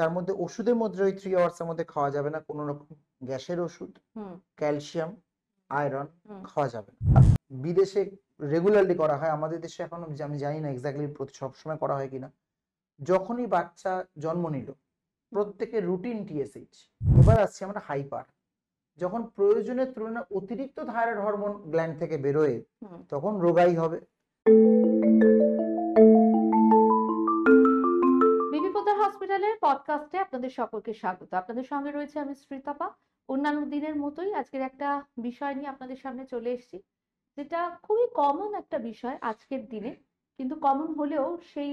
তার মধ্যে ওষুধের মধ্যে ওই থ্রি আওয়ার্স এর মধ্যে খাওয়া যাবে না কোনো রকম গ্যাসের ওষুধ ক্যালসিয়াম আয়রন খাওয়া যাবে না বিদেশে রেগুলারলি করা হয় আমাদের দেশে এখনো আমি জানি না এক্স্যাক্টলি প্রতি সবসময় করা হয় কিনা যখনই বাচ্চা জন্ম নিল প্রত্যেকে রুটিন টিএসএইচ এবার আসছি আমরা হাইপার যখন প্রয়োজনের তুলনায় অতিরিক্ত ধারের হরমোন গ্ল্যান্ড থেকে বেরোয় তখন রোগাই হবে চ্যানেলের পডকাস্টে আপনাদের সকলকে স্বাগত আপনাদের সঙ্গে রয়েছে আমি শ্রীতপা অন্যান্য দিনের মতোই আজকের একটা বিষয় নিয়ে আপনাদের সামনে চলে এসেছি যেটা খুবই কমন একটা বিষয় আজকের দিনে কিন্তু কমন হলেও সেই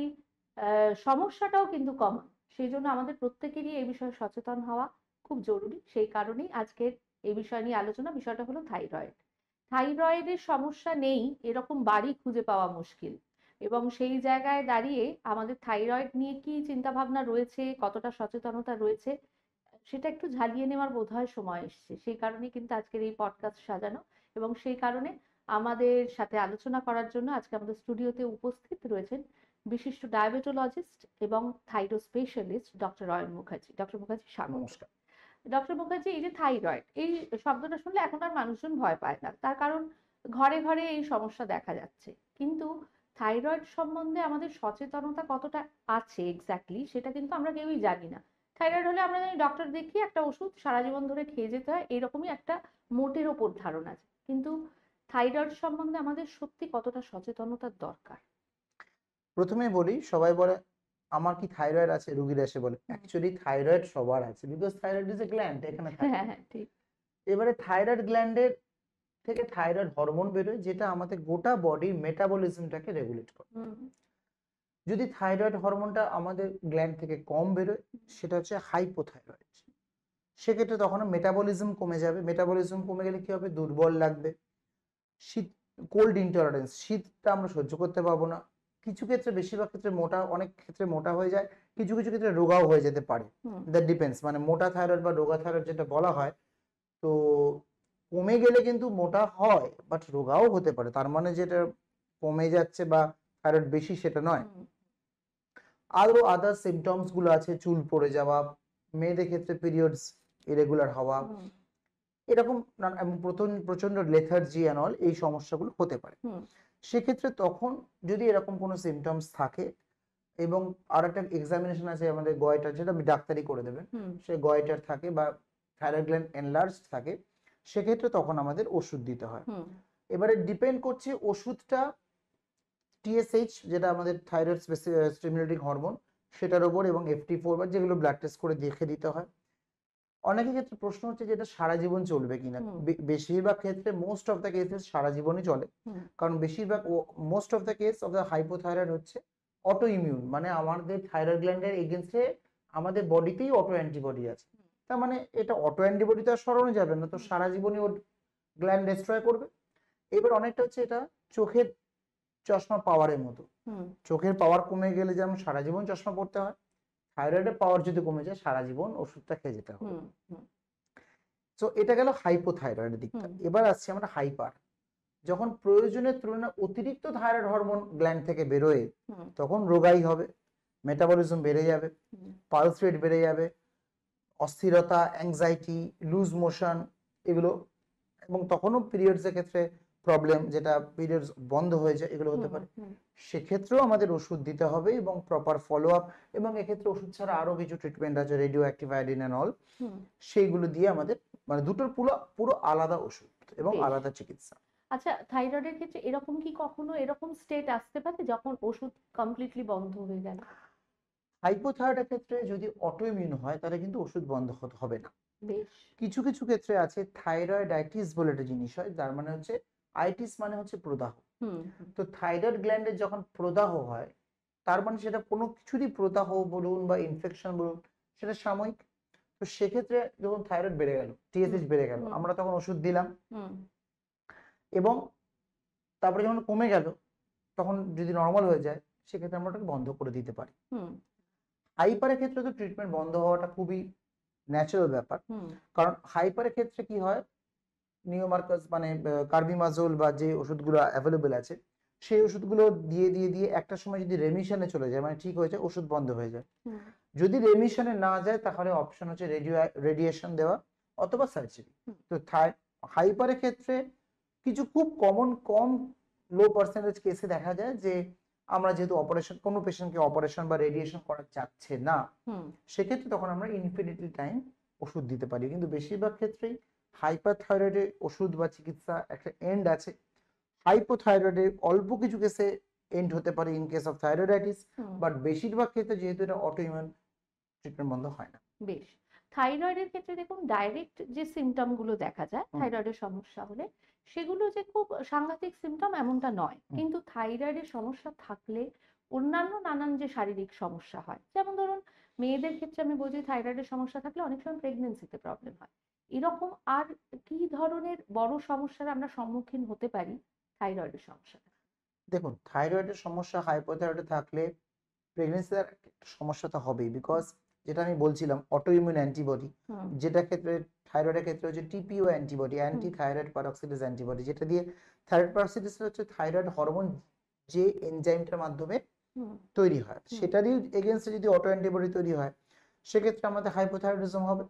সমস্যাটাও কিন্তু কমন সেই জন্য আমাদের প্রত্যেকেরই এই বিষয়ে সচেতন হওয়া খুব জরুরি সেই কারণেই আজকের এই বিষয় নিয়ে আলোচনা বিষয়টা হলো থাইরয়েড থাইরয়েডের সমস্যা নেই এরকম বাড়ি খুঁজে পাওয়া মুশকিল এবং সেই জায়গায় দাঁড়িয়ে আমাদের থাইরয়েড নিয়ে কি চিন্তাভাবনা রয়েছে কতটা সচেতনতা রয়েছে সেটা একটু ঝালিয়ে নেওয়ার বোধহয় সময় এসছে সেই কারণে কিন্তু আজকের এই পডকাস্ট সাজানো এবং সেই কারণে আমাদের সাথে আলোচনা করার জন্য আজকে আমাদের স্টুডিওতে উপস্থিত রয়েছেন বিশিষ্ট ডায়াবেটোলজিস্ট এবং thyro specialist doctor Rayan Mukherjee doctor Mukherjee স্বাগত ডক্টর মুখার্জি এই যে থাইরয়েড এই শব্দটা শুনলে এখন আর মানুষজন ভয় পায় না তার কারণ ঘরে ঘরে এই সমস্যা দেখা যাচ্ছে কিন্তু থাইরয়েড সম্বন্ধে আমাদের সচেতনতা কতটা আছে এক্স্যাক্টলি সেটা কিন্তু আমরা কেউই জানি না থাইরয়েড হলে আমরা জানি ডক্টর দেখিয়ে একটা ওষুধ সারা জীবন ধরে খেয়ে যেতে হয় এরকমই একটা মোটের ওপর ধারণা আছে কিন্তু থাইরয়েড সম্বন্ধে আমাদের সত্যি কতটা সচেতনতার দরকার প্রথমে বলি সবাই বলে আমার কি থাইরয়েড আছে রুগীরা এসে বলে অ্যাকচুয়ালি থাইরয়েড সবার আছে because thyroid is a gland এখানে থাকে হ্যাঁ, হ্যাঁ, এবারে থাইরয়েড গ্ল্যান্ডের থেকে থাইরয়েড হরমোন বেরোয় যেটা আমাদের গোটা বডির মেটাবলিজমটাকে রেগুলেট করে যদি থাইরয়েড হরমোনটা আমাদের গ্ল্যান্ড থেকে কম বেরোয় সেটা হচ্ছে হাইপোথাইরয়েড সেক্ষেত্রে তখন মেটাবলিজম কমে যাবে মেটাবলিজম কমে গেলে কি হবে দুর্বল লাগবে শীত কোল্ড ইন্টলারেন্স শীতটা আমরা সহ্য করতে পারবো না কিছু ক্ষেত্রে বেশিরভাগ ক্ষেত্রে মোটা অনেক ক্ষেত্রে মোটা হয়ে যায় কিছু কিছু ক্ষেত্রে রোগাও হয়ে যেতে পারে দ্যাট ডিপেন্ডস মানে মোটা থাইরয়েড বা রোগা থাইরয়েড যেটা বলা হয় তো কমে গেলে কিন্তু মোটা হয় বাট রোগাও হতে পারে তার মানে যেটা কমে যাচ্ছে বা থাইরয়েড বেশি সেটা নয় আরো আদার সিমটমস গুলো আছে চুল পড়ে যাওয়া মেয়েদের ক্ষেত্রে পিরিয়ডস ইরেগুলার হওয়া এরকম প্রথম প্রচন্ড লেথার্জি অ্যান্ড অল এই সমস্যাগুলো হতে পারে সেক্ষেত্রে তখন যদি এরকম কোনো সিমটমস থাকে এবং আর একটা এক্সামিনেশন আছে আমাদের গয়টার যেটা ডাক্তারি করে দেবেন সে গয়টার থাকে বা থাইরয়েড গ্ল্যান্ড এনলার্জ থাকে সেক্ষেত্রে তখন আমাদের ওষুধ দিতে হয় এবারে ডিপেন্ড করছে ওষুধটা টিএসএইচ যেটা আমাদের থাইরয়েড স্টিমুলেটিং হরমোন সেটার ওপর এবং এফটি ফোর বা যেগুলো ব্লাড টেস্ট করে দেখে দিতে হয় অনেকের ক্ষেত্রে প্রশ্ন হচ্ছে যে এটা সারা জীবন চলবে কিনা বেশিরভাগ ক্ষেত্রে মোস্ট অফ দ্য কেসেস সারা জীবনই চলে কারণ বেশিরভাগ most of the case of the hypothyroid হচ্ছে অটো ইমিউন মানে আমাদের থাইরয়েড গ্ল্যান্ডের এগেনস্টে আমাদের বডিতেই অটো অ্যান্টিবডি আছে তার মানে এটা অটো অ্যান্টিবডি তো আর সরানো যাবে না তো সারা জীবনই ওর গ্ল্যান্ড ডিস্ট্রয় করবে এবার অনেকটা হচ্ছে এটা চোখের চশমা পাওয়ারের মতো চোখের পাওয়ার কমে গেলে যেমন সারা জীবন চশমা পড়তে হয় থাইরয়েডের পাওয়ার যদি কমে যায় সারা জীবন ওষুধটা খেয়ে যেতে হবে তো এটা গেল হাইপোথাইরয়েডের দিকটা এবার আসছে আমরা হাইপার যখন প্রয়োজনের তুলনায় অতিরিক্ত থাইরয়েড হরমোন গ্ল্যান্ড থেকে বেরোয় তখন রোগাই হবে মেটাবলিজম বেড়ে যাবে পালস রেট বেড়ে যাবে অস্থিরতা অ্যাংজাইটি লুজ মোশন এগুলো এবং তখনও পিরিয়ডসের ক্ষেত্রে প্রবলেম যেটা পিরিয়ডস বন্ধ হয়ে যায় এগুলো হতে পারে সেক্ষেত্রেও আমাদের ওষুধ দিতে হবে এবং প্রপার ফলো আপ এবং এক্ষেত্রে ওষুধ ছাড়া আরও কিছু ট্রিটমেন্ট আছে radio active iodine and all সেইগুলো দিয়ে আমাদের মানে দুটোর পুরো পুরো আলাদা ওষুধ এবং আলাদা চিকিৎসা আচ্ছা থাইরয়েডের ক্ষেত্রে এরকম কি কখনো এরকম স্টেট আসতে পারে যখন ওষুধ কমপ্লিটলি বন্ধ হয়ে গেল হাইপোথাইরয়েডের ক্ষেত্রে যদি অটোইমিউন হয় তাহলে কিন্তু ওষুধ বন্ধ হবে না কিছু কিছু ক্ষেত্রে আছে থাইরয়েডাইটিস বলে একটা জিনিস হয় যার মানে হচ্ছে আইটিস মানে হচ্ছে প্রদাহ তো থাইরয়েড গ্ল্যান্ডের যখন প্রদাহ হয় তার মানে সেটা কোনো কিছুরই প্রদাহ বলুন বা ইনফেকশন বলুন সেটা সাময়িক তো সেক্ষেত্রে যখন থাইরয়েড বেড়ে গেল টিএসএইচ বেড়ে গেল আমরা তখন ওষুধ দিলাম এবং তারপরে যখন কমে গেল তখন যদি নর্মাল হয়ে যায় সেক্ষেত্রে আমরা ওটাকে বন্ধ করে দিতে পারি হাইপারের ক্ষেত্রে তো ট্রিটমেন্ট বন্ধ হওয়াটা খুবই ন্যাচারাল ব্যাপার কারণ হাইপারের ক্ষেত্রে কি হয় নিওমার্কাস মানে কার্বিমাজোল বা যে ওষুধগুলো অ্যাভেলেবেল আছে সেই ওষুধগুলো দিয়ে দিয়ে দিয়ে একটা সময় যদি রেমিশনে চলে যায় মানে ঠিক হয়ে যায় ওষুধ বন্ধ হয়ে যায় যদি রেমিশনে না যায় তাহলে অপশন হচ্ছে রেডিও রেডিয়েশন দেওয়া অথবা সার্জারি তো হাইপারের ক্ষেত্রে কিছু খুব কমন কম লো পার্সেন্টেজ কেসে দেখা যায় যে আমরা যেহেতু অপারেশন কোনো পেশেন্টকে অপারেশন বা রেডিয়েশন করা যাচ্ছে না সেক্ষেত্রে তখন আমরা ইনফিনিটলি টাইম ওষুধ দিতে পারি কিন্তু বেশিরভাগ ক্ষেত্রেই হাইপারথাইরয়েডের ওষুধ বা চিকিৎসা একটা এন্ড আছে হাইপোথাইরয়েডের অল্প কিছু কেসে এন্ড হতে পারে in case of thyroiditis but বেশিরভাগ ক্ষেত্রে যেহেতু এটা অটো ইমিউন ট্রিটমেন্ট বন্ধ হয় না বেশ থাইরয়েডের ক্ষেত্রে দেখুন ডাইরেক্ট যে সিমটমগুলো দেখা যায় থাইরয়েডের সমস্যা হলে সেগুলো যে খুব সাংঘাতিক সিমটম এমনটা নয় কিন্তু থাইরয়েডের সমস্যা থাকলে অন্যান্য নানান যে শারীরিক সমস্যা হয় যেমন ধরুন মেয়েদের ক্ষেত্রে আমি বলছি থাইরয়েডের সমস্যা থাকলে অনেক সময় প্রেগনেন্সিতে প্রবলেম হয় এরকম আর কি ধরনের বড় সমস্যার আমরা সম্মুখীন হতে পারি থাইরয়েডের সমস্যা দেখুন থাইরয়েডের সমস্যা হাইপোথাইরয়েড থাকলে প্রেগনেন্সির সমস্যা তো হবেই বিকজ যেটা আমি বলছিলাম অটো ইমিউন অ্যান্টিবডি যেটা ক্ষেত্রে থাইরয়েডের ক্ষেত্রে হচ্ছে TPO antibody anti thyroid peroxidase antibody যেটা দিয়ে থাইরয়েড পারক্সিডেস হচ্ছে থাইরয়েড হরমোন যে এনজাইমটার মাধ্যমে তৈরি হয় সেটা দিয়ে এগেনস্টে যদি অটো অ্যান্টিবডি তৈরি হয় সেক্ষেত্রে আমাদের হাইপোথাইরয়েডিজম হবে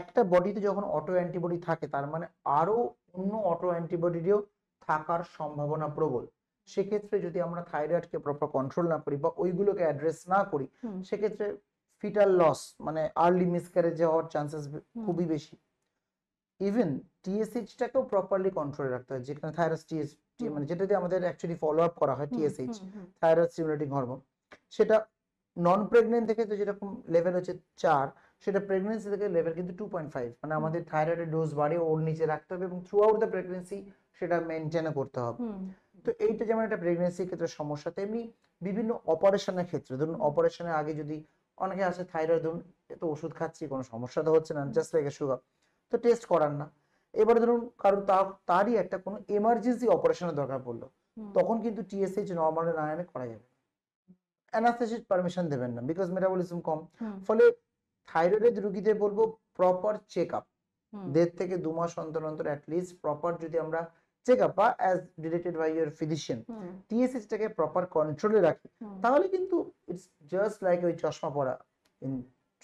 একটা বডিতে যখন অটো অ্যান্টিবডি থাকে তার মানে আরো অন্য অটো অ্যান্টিবডিরও থাকার সম্ভাবনা প্রবল সেক্ষেত্রে যদি আমরা থাইরয়েডকে প্রপার কন্ট্রোল না করি বা ওইগুলোকে অ্যাড্রেস না করি সেক্ষেত্রে ফিটাল লস মানে আর্লি মিসক্যারেজ হওয়ার চান্সেস খুবই বেশি ইভেন টিএসএইচটাকেও প্রপারলি কন্ট্রোলে রাখতে হয় যেখানে থাইরয়েড টিএস মানে যেটা দিয়ে আমাদের অ্যাকচুয়ালি ফলো আপ করা হয় টিএসএইচ থাইরয়েড সিমুলেটিং হরমোন সেটা নন প্রেগনেন্ট থেকে তো যেরকম লেভেল হচ্ছে চার সেটা প্রেগনেন্সি থেকে লেভেল কিন্তু টু পয়েন্ট ফাইভ মানে আমাদের থাইরয়েডের ডোজ বাড়িয়ে ওর নিচে রাখতে হবে এবং থ্রু আউট দ্য প্রেগনেন্সি সেটা মেনটেনও করতে হবে তো এইটা যেমন একটা প্রেগনেন্সির ক্ষেত্রে সমস্যা তেমনি বিভিন্ন অপারেশনের ক্ষেত্রে ধরুন অপারেশনের আগে যদি অনেকে আছে থাইরয়েড ধরুন তো ওষুধ খাচ্ছি কোনো সমস্যা তো হচ্ছে না জাস্ট লাইক সুগার তো টেস্ট করার না এবারে ধরুন কারণ তারই একটা কোনো এমার্জেন্সি অপারেশনের দরকার পড়লো তখন কিন্তু টিএসএইচ নর্মাল না এনে করা যাবে অ্যানাস্থেসিস পারমিশন দেবেন না বিকজ মেটাবলিজম কম ফলে থাইরয়েড রোগীদের বলবো প্রপার চেক আপ দেড় থেকে দু মাস অন্তর অন্তর অ্যাটলিস্ট প্রপার যদি আমরা চেকআপ বা as directed by your physician টিএসএসটাকে প্রপার কন্ট্রোলে রাখি তাহলে কিন্তু ইটস জাস্ট লাইক ওই চশমা পরা ইন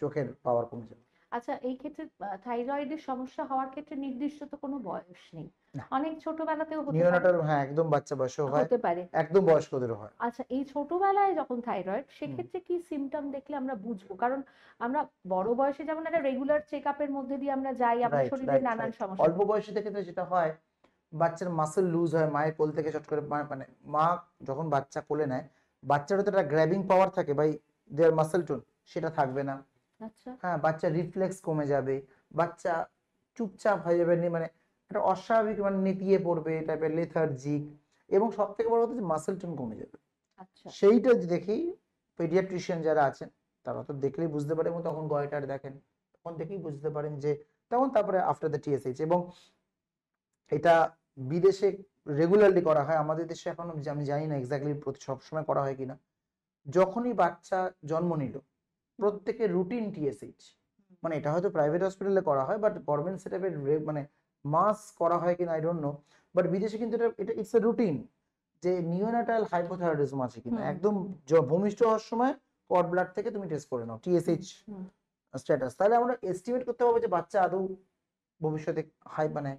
চোখের পাওয়ার কমে যাবে আচ্ছা এই ক্ষেত্রে থাইরয়েডের সমস্যা হওয়ার ক্ষেত্রে নির্দিষ্ট তো কোনো বয়স নেই অনেক ছোটবেলাতেও হতে নিওনাটাল হ্যাঁ একদম বাচ্চা বয়সেও হয় হতে পারে একদম বয়স্কদেরও হয় আচ্ছা এই ছোটবেলায় যখন থাইরয়েড সেক্ষেত্রে কি সিমটম দেখলে আমরা বুঝবো কারণ আমরা বড় বয়সে যেমন একটা রেগুলার চেকআপের মধ্যে দিয়ে আমরা যাই আমাদের শরীরে নানান সমস্যা অল্প বয়সে ক্ষেত্রে যেটা হয় বাচ্চার মাসেল লুজ হয় মায়ের কোল থেকে চট করে মানে মা যখন বাচ্চা কোলে নেয় বাচ্চার তো একটা গ্র্যাবিং পাওয়ার থাকে ভাই দেয়ার মাসেল টোন সেটা থাকবে না আচ্ছা। হ্যাঁ বাচ্চা রিফ্লেক্স কমে যাবে বাচ্চা চুপচাপ হয়ে যাবে মানে একটা অস্বাভাবিক মানে নেতিয়ে পড়বে টাইপের লেথার্জিক এবং সব থেকে বড় কথা মাসেল টোন কমে যাবে আচ্ছা। সেইটা দেখি পেডিয়াট্রিশিয়ান যারা আছেন তারা তো দেখলেই বুঝতে পারে এবং তখন গয়টার দেখেন তখন দেখেই বুঝতে পারেন যে তখন তারপরে আফটার দ্য টিএসএইচ এবং এটা বিদেশে রেগুলারলি করা হয় আমাদের দেশে এখনো আমি জানি না এক্স্যাক্টলি প্রতি সবসময় করা হয় কিনা যখনই বাচ্চা জন্ম নিল প্রত্যেকের রুটিন টিএসএইচ মানে এটা হয়তো প্রাইভেট হসপিটালে করা হয় বাট গভর্নমেন্ট সেট মানে মাস করা হয় কিনা আই ডোন্ট নো বাট বিদেশে কিন্তু এটা এটা ইটস এ রুটিন যে নিওনাটাল হাইপোথাইরয়েডিজম আছে কিনা একদম ভূমিষ্ঠ হওয়ার সময় কড ব্লাড থেকে তুমি টেস্ট করে নাও টিএসএইচ স্ট্যাটাস তাহলে আমরা এস্টিমেট করতে পারবো যে বাচ্চা আদৌ ভবিষ্যতে হাই মানে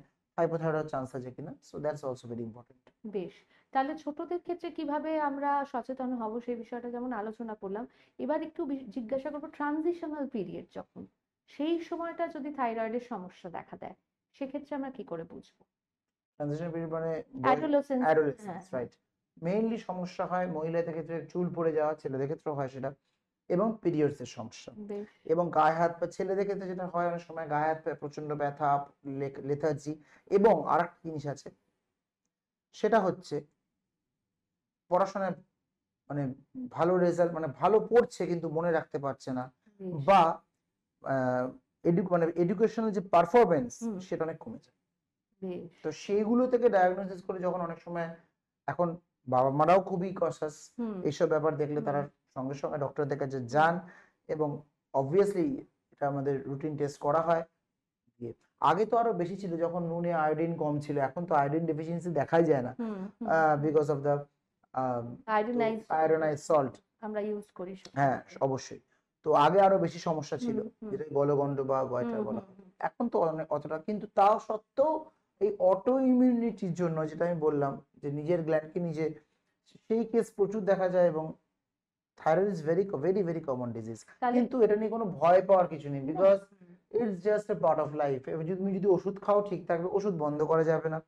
হাইপোথাইরয়েড চান্স আছে কিনা so that's also very important বেশ তাহলে ছোটদের ক্ষেত্রে কিভাবে আমরা সচেতন হব সেই বিষয়টা যেমন আলোচনা করলাম এবার একটু জিজ্ঞাসা করব ট্রানজিশনাল পিরিয়ড যখন সেই সময়টা যদি থাইরয়েডের সমস্যা দেখা দেয় সেক্ষেত্রে আমরা কি করে বুঝব ট্রানজিশন পিরিয়ড মানে অ্যাডোলেসেন্স রাইট মেইনলি সমস্যা হয় মহিলাদের ক্ষেত্রে চুল পড়ে যাওয়া ছেলেদের ক্ষেত্রেও হয় সেটা এবং পিরিয়ডসের সমস্যা এবং গায়ে হাত পা ছেলে ক্ষেত্রে যেটা হয় অনেক সময় গায়ে হাত পায়ে প্রচন্ড ব্যথা লেথার্জি এবং আর একটা জিনিস আছে সেটা হচ্ছে পড়াশোনায় মানে ভালো রেজাল্ট মানে ভালো পড়ছে কিন্তু মনে রাখতে পারছে না বা মানে এডুকেশনাল যে পারফরমেন্স সেটা অনেক কমে যায় তো সেইগুলো থেকে ডায়াগনোসিস করে যখন অনেক সময় এখন বাবা মারাও খুবই কসাস এইসব ব্যাপার দেখলে তারা সঙ্গে সঙ্গে ডক্টরদের কাছে যান এবং অবভিয়াসলি এটা আমাদের রুটিন টেস্ট করা হয় আগে তো আরো বেশি ছিল যখন নুনে আয়োডিন কম ছিল এখন তো আয়োডিন ডেফিসিয়েন্সি দেখাই যায় না because of the iodise salt আমরা ইউজ করি হ্যাঁ অবশ্যই তো আগে আরো বেশি সমস্যা ছিল যেটা গলগণ্ড বা গয়টার বলা এখন তো অনেক অতটা কিন্তু তাও সত্ত্বেও এই অটো ইমিউনিটির জন্য যেটা আমি বললাম যে নিজের গ্ল্যান্ডকে নিজে সেই কেস প্রচুর দেখা যায় এবং thyroid is very very very common disease কিন্তু এটা নিয়ে কোনো ভয় পাওয়ার কিছু নেই because it's just a part of life তুমি যদি ওষুধ খাও ঠিক থাকবে ওষুধ বন্ধ করা যাবে না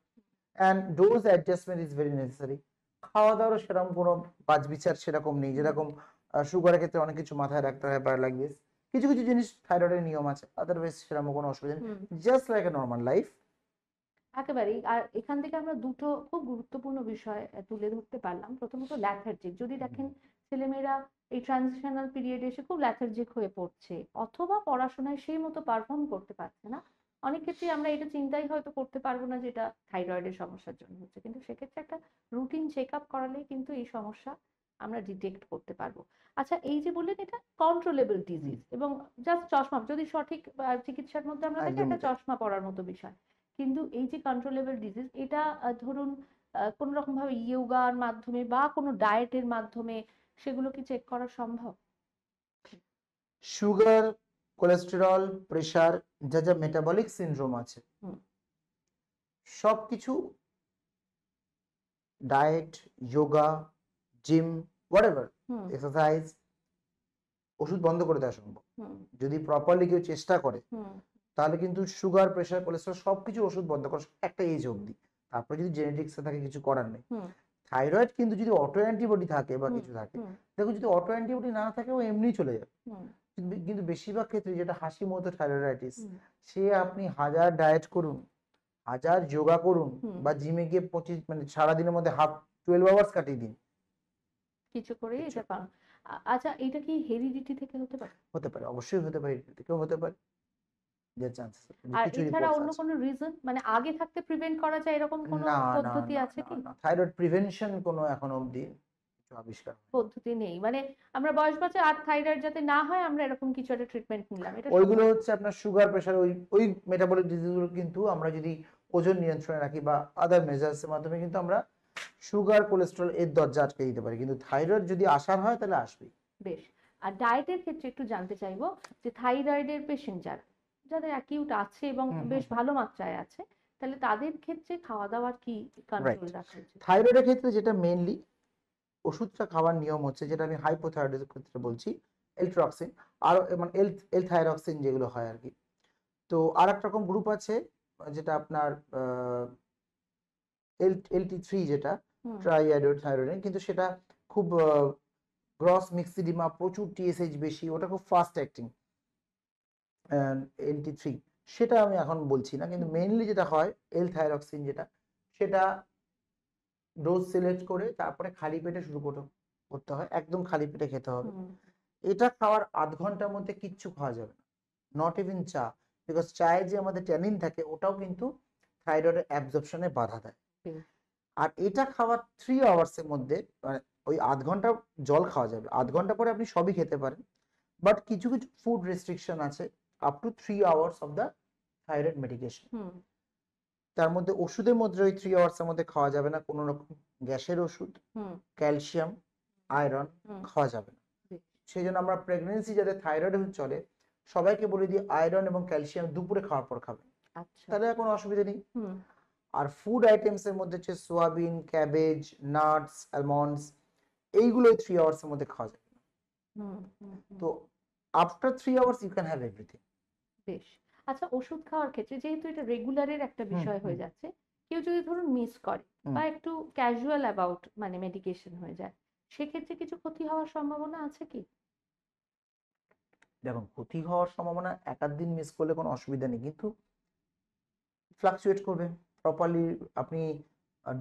and dose adjustment is very necessary খাওয়া দাওয়ারও সেরকম কোনো বাজ বিচার সেরকম নেই যেরকম সুগারের ক্ষেত্রে অনেক কিছু মাথায় রাখতে হয় বার লাগবে কিছু কিছু জিনিস থাইরয়েডের নিয়ম আছে আদারওয়াইজ সেরকম কোনো অসুবিধা নেই just like a normal life একেবারেই আর এখান থেকে আমরা দুটো খুব গুরুত্বপূর্ণ বিষয় তুলে ধরতে পারলাম প্রথমত ল্যাথার্জিক যদি দেখেন ছেলেমেয়েরা এই ট্রানজিশনাল পিরিয়ড এসে খুব ল্যাথার্জিক হয়ে পড়ছে অথবা পড়াশোনায় সেই মতো পারফর্ম করতে পারছে না অনেক ক্ষেত্রে আমরা এটা চিন্তাই হয়তো করতে পারবো না যে এটা থাইরয়েডের সমস্যার জন্য হচ্ছে কিন্তু সেক্ষেত্রে একটা রুটিন চেক আপ করালে কিন্তু এই সমস্যা আমরা ডিটেক্ট করতে পারবো আচ্ছা এই যে বললেন এটা কন্ট্রোলেবল ডিজিজ এবং জাস্ট চশমা যদি সঠিক চিকিৎসার মধ্যে আমরা দেখি একটা চশমা পড়ার মতো বিষয় কিন্তু এই যে কন্ট্রোলেবল ডিজিজ এটা ধরুন কোন রকম ভাবে ইয়োগার মাধ্যমে বা কোনো ডায়েটের মাধ্যমে সেগুলো কি চেক করা সম্ভব সুগার কোলেস্টেরল প্রেসার যা যা মেটাবলিক সিনড্রোম আছে সবকিছু diet yoga gym whatever exercise ওষুধ বন্ধ করে দেওয়া সম্ভব যদি প্রপারলি কেউ চেষ্টা করে তাহলে কিন্তু সুগার প্রেশার কোলেস্ট্রল সবকিছু ওষুধ বন্ধ করা একটা এজ অবধি তারপরে যদি জেনেটিক্সে থাকে কিছু করার নেই থাইরয়েড কিন্তু যদি অটো অ্যান্টিবডি থাকে বা কিছু থাকে দেখো যদি অটো অ্যান্টিবডি না থাকে ও এমনি চলে যাবে কিন্তু বেশিরভাগ ক্ষেত্রে যেটা হাসি মতো থাইরয়েডাইটিস সে আপনি হাজার ডায়েট করুন হাজার যোগা করুন বা জিমে গিয়ে পঁচিশ মানে সারাদিনের মধ্যে হাফ টুয়েলভ আওয়ার্স কাটিয়ে দিন কিছু করে এটা পান আচ্ছা এটা কি হেরিডিটি থেকে হতে পারে হতে পারে অবশ্যই হতে পারে থেকে হতে পারে আমরা যদি ওজন নিয়ন্ত্রণে রাখি বা আদার এর মাধ্যমে কিন্তু আমরা সুগার কোলেস্ট্রল এর দরজা আটকে দিতে পারি কিন্তু থাইরয়েড যদি আসার হয় তাহলে আসবেই বেশ আর ডায়েটের ক্ষেত্রে একটু জানতে চাইবো যে থাইরয়েড এর পেশেন্ট যারা যাদের অ্যাকিউট আছে এবং বেশ ভালো মাত্রায় আছে তাহলে তাদের ক্ষেত্রে খাওয়া দাওয়ার কি কন্ট্রোল রাখা উচিত থাইরয়েডের ক্ষেত্রে যেটা মেইনলি ওষুধটা খাওয়ার নিয়ম হচ্ছে যেটা আমি হাইপোথাইরয়েডের ক্ষেত্রে বলছি এলট্রক্সিন আর মানে এল এল থাইরক্সিন যেগুলো হয় আর কি তো আর এক রকম গ্রুপ আছে যেটা আপনার এল এল টি থ্রি যেটা ট্রাইয়াইডোড থাইরয়েড কিন্তু সেটা খুব গ্রস মিক্সিডিমা প্রচুর টিএসএইচ বেশি ওটা খুব ফাস্ট অ্যাক্টিং এনটি থ্রি সেটা আমি এখন বলছি না কিন্তু মেইনলি যেটা হয় এল থাইরক্সিন যেটা সেটা ডোজ সিলেক্ট করে তারপরে খালি পেটে শুরু করতে হয় একদম খালি পেটে খেতে হবে এটা খাওয়ার আধ ঘন্টার মধ্যে কিচ্ছু খাওয়া যাবে না নট ইভিন চা বিকজ চায়ে যে আমাদের ট্যানিন থাকে ওটাও কিন্তু থাইরয়েডের অ্যাবজর্পশনে বাধা দেয় আর এটা খাওয়ার থ্রি আওয়ার্সের মধ্যে মানে ওই আধ ঘন্টা জল খাওয়া যাবে আধ ঘন্টা পরে আপনি সবই খেতে পারেন বাট কিছু কিছু ফুড রেস্ট্রিকশন আছে up to three hours of the thyroid medication তার মধ্যে ওষুধের মধ্যে ওই থ্রি আওয়ার্স এর মধ্যে খাওয়া যাবে না কোনো রকম গ্যাসের ওষুধ ক্যালসিয়াম আয়রন খাওয়া যাবে না সেই জন্য আমরা প্রেগনেন্সি যাদের থাইরয়েড চলে সবাইকে বলে দিই আয়রন এবং ক্যালসিয়াম দুপুরে খাওয়ার পর খাবেন আচ্ছা। তাহলে কোনো অসুবিধা নেই আর ফুড আইটেমস এর মধ্যে হচ্ছে সোয়াবিন ক্যাবেজ নাটস অ্যালমন্ডস এইগুলো থ্রি আওয়ার্স এর মধ্যে খাওয়া যাবে তো after three hours you can have everything বেশ আচ্ছা ওষুধ খাওয়ার ক্ষেত্রে যেহেতু এটা রেগুলারের একটা বিষয় হয়ে যাচ্ছে কেউ যদি ধরুন মিস করে বা একটু ক্যাজুয়াল অ্যাবাউট মানে মেডিকেশন হয়ে যায় সেক্ষেত্রে কিছু ক্ষতি হওয়ার সম্ভাবনা আছে কি দেখুন ক্ষতি হওয়ার সম্ভাবনা আধ দিন মিস করলে কোনো অসুবিধা নেই কিন্তু ফ্লাকচুয়েট করবে প্রপারলি আপনি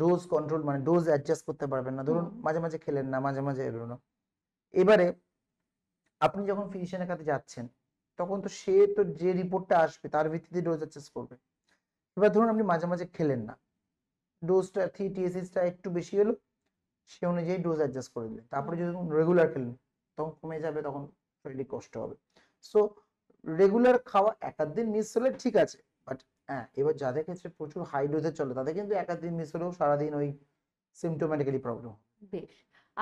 ডোজ কন্ট্রোল মানে ডোজ অ্যাডজাস্ট করতে পারবেন না ধরুন মাঝে মাঝে খেলেন না মাঝে মাঝে এগুলো এবারে আপনি যখন ফিজিশিয়ানের কাছে যাচ্ছেন তখন তো সে তো যে রিপোর্টটা আসবে তার ভিত্তিতে ডোজ অ্যাডজাস্ট করবে এবার ধরুন আপনি মাঝে মাঝে খেলেন না ডোজটা থ্রি টিএসএসটা একটু বেশি হলো সে অনুযায়ী ডোজ অ্যাডজাস্ট করে দিলেন তারপরে যদি রেগুলার খেলেন তখন কমে যাবে তখন শরীরে কষ্ট হবে সো রেগুলার খাওয়া আধ দিন মিস হলে ঠিক আছে বাট হ্যাঁ এবার যাদের ক্ষেত্রে প্রচুর হাই ডোজে চলে তাদের কিন্তু আধ দিন মিস হলেও সারাদিন ওই সিমটোম্যাটিক্যালি প্রবলেম বেশ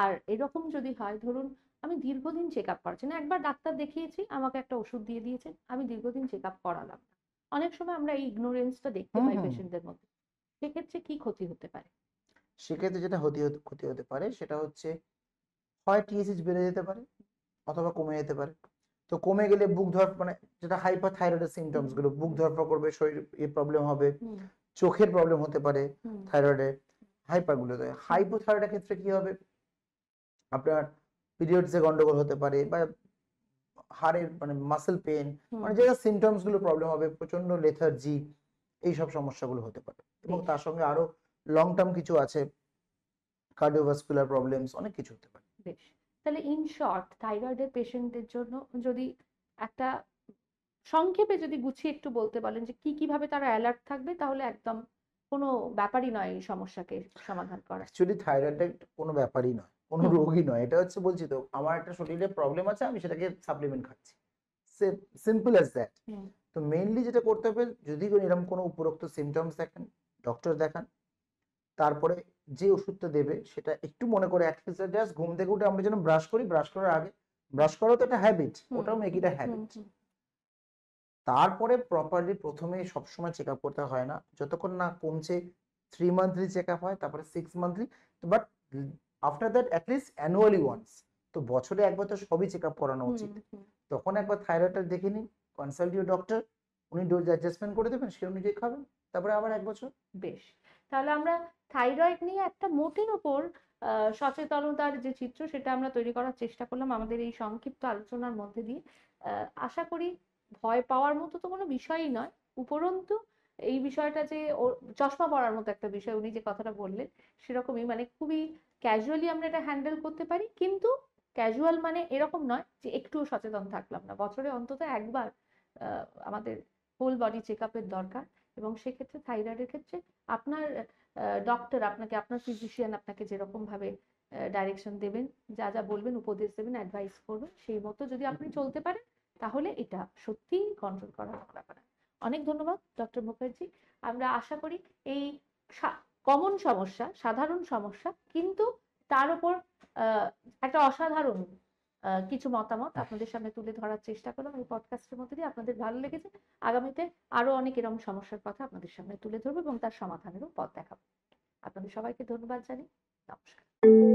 আর এরকম যদি হয় ধরুন আমি দীর্ঘদিন চেক আপ করছি না একবার ডাক্তার দেখিয়েছি আমাকে একটা ওষুধ দিয়ে দিয়েছেন আমি দীর্ঘদিন চেক আপ করালাম অনেক সময় আমরা এই ইগনোরেন্সটা দেখতে পাই পেশেন্টদের মধ্যে সেক্ষেত্রে কি ক্ষতি হতে পারে সেক্ষেত্রে যেটা হতে ক্ষতি হতে পারে সেটা হচ্ছে হয় টিএসএইচ বেড়ে যেতে পারে অথবা কমে যেতে পারে তো কমে গেলে বুক ধর মানে যেটা হাইপার থাইরয়েডের সিমটমস গুলো বুক ধরফা করবে শরীর এ প্রবলেম হবে চোখের প্রবলেম হতে পারে থাইরয়েডে হাইপার গুলোতে হাইপোথাইরয়েডের ক্ষেত্রে কি হবে আপনার পিরিয়ডসে গন্ডগোল হতে পারে বা হাড়ের মানে মাসেল পেন মানে যে সিমটমস গুলো প্রবলেম হবে প্রচন্ড লেথার্জি এই সব সমস্যাগুলো হতে পারে এবং তার সঙ্গে আরো লং টার্ম কিছু আছে কার্ডিওভাস্কুলার প্রবলেমস অনেক কিছু হতে পারে বেশ তাহলে ইন শর্ট থাইরয়েডের পেশেন্টদের জন্য যদি একটা সংক্ষেপে যদি গুছিয়ে একটু বলতে বলেন যে কি কিভাবে তারা অ্যালার্ট থাকবে তাহলে একদম কোনো ব্যাপারই নয় এই সমস্যাকে সমাধান করা অ্যাকচুয়ালি থাইরয়েডটা কোনো ব্যাপারই নয় কোনো রোগই নয় এটা হচ্ছে বলছি তো আমার একটা শরীরে প্রবলেম আছে আমি সেটাকে সাপ্লিমেন্ট খাচ্ছি সিম্পল অ্যাজ দ্যাট তো মেইনলি যেটা করতে হবে যদি এরকম কোনো উপরোক্ত সিমটমস দেখেন ডক্টর দেখান তারপরে যে ওষুধটা দেবে সেটা একটু মনে করে জাস্ট ঘুম থেকে উঠে আমরা যেন ব্রাশ করি ব্রাশ করার আগে ব্রাশ করাও তো একটা হ্যাবিট ওটাও মেক ইট হ্যাবিট তারপরে প্রপারলি প্রথমে সবসময় চেক আপ করতে হয় না যতক্ষণ না কমছে থ্রি মান্থলি চেক আপ হয় তারপরে six monthly but after that at least annually once তো বছরে একবার তো সবই চেক আপ করানো উচিত তখন একবার থাইরয়েডটা দেখে নিন কনসাল্ট ইউর ডক্টর উনি ডোজ অ্যাডজাস্টমেন্ট করে দেবেন সে অনুযায়ী খাবেন তারপরে আবার এক বছর বেশ তাহলে আমরা থাইরয়েড নিয়ে একটা মোটের ওপর সচেতনতার যে চিত্র সেটা আমরা তৈরি করার চেষ্টা করলাম আমাদের এই সংক্ষিপ্ত আলোচনার মধ্যে দিয়ে আশা করি ভয় পাওয়ার মতো তো কোনো বিষয়ই নয় উপরন্তু এই বিষয়টা যে ওর চশমা পড়ার মতো একটা বিষয় উনি যে কথাটা বললেন সেরকমই মানে খুবই ক্যাজুয়ালি আমরা এটা হ্যান্ডেল করতে পারি কিন্তু ক্যাজুয়াল মানে এরকম নয় যে একটুও সচেতন থাকলাম না বছরে অন্তত একবার আমাদের হোল বডি চেক দরকার এবং সেক্ষেত্রে থাইরয়েডের ক্ষেত্রে আপনার ডক্টর আপনাকে আপনার ফিজিশিয়ান আপনাকে যেরকমভাবে ডাইরেকশন দেবেন যা যা বলবেন উপদেশ দেবেন অ্যাডভাইস করবেন সেই মতো যদি আপনি চলতে পারেন তাহলে এটা সত্যিই কন্ট্রোল করা ব্যাপার অনেক ধন্যবাদ ডক্টর মুখার্জি আমরা আশা করি এই কমন সমস্যা সাধারণ সমস্যা কিন্তু তার উপর একটা অসাধারণ কিছু মতামত আপনাদের সামনে তুলে ধরার চেষ্টা করলাম এই পডকাস্টের মধ্যে দিয়ে আপনাদের ভালো লেগেছে আগামীতে আরো অনেক এরকম সমস্যার কথা আপনাদের সামনে তুলে ধরবো এবং তার সমাধানেরও পথ দেখাবো আপনাদের সবাইকে ধন্যবাদ জানি নমস্কার